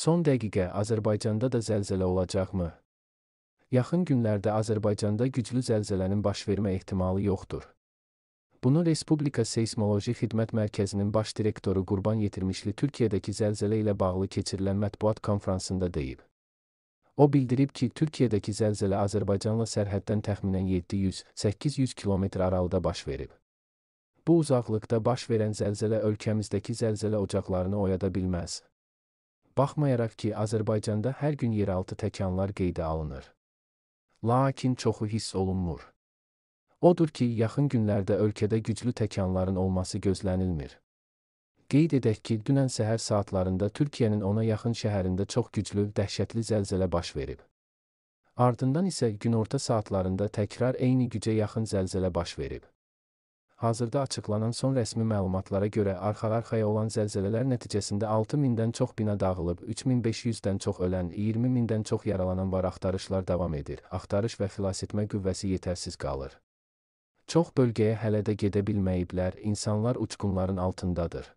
Son dəqiqə Azərbaycanda da zəlzələ olacaqmı? Yaxın günlərdə Azərbaycanda güclü zəlzələnin baş vermə ehtimalı yoxdur. Bunu Respublika Seysmoloji Xidmət Mərkəzinin baş direktoru Qurban Yetirmişli Türkiyədəki zəlzələ ilə bağlı keçirilən mətbuat konfransında deyib. O bildirib ki, Türkiyədəki zəlzələ Azərbaycanla sərhəddən təxminən 700-800 kilometr aralıda baş verib. Bu uzaqlıqda baş verən zəlzələ ölkəmizdəki zəlzələ ocaqlarını oyada bilməz. Baxmayaraq ki, Azərbaycanda hər gün yeraltı təkanlar qeydə alınır. Lakin çoxu hiss olunmur. Odur ki, yaxın günlərdə ölkədə güclü təkanların olması gözlənilmir. Qeyd edək ki, dünən səhər saatlarında Türkiyənin ona yaxın şəhərində çox güclü, dəhşətli zəlzələ baş verib. Ardından isə günorta saatlarında təkrar eyni gücə yaxın zəlzələ baş verib. Hazırda açıqlanan son rəsmi məlumatlara görə arxa-arxaya olan zəlzələlər nəticəsində 6000-dən çox bina dağılıb, 3500-dən çox ölən, 20000-dən çox yaralanan var, axtarışlar davam edir. Axtarış və xilasetmə qüvvəsi yetərsiz qalır. Çox bölgəyə hələ də gedə bilməyiblər, insanlar uçqunların altındadır.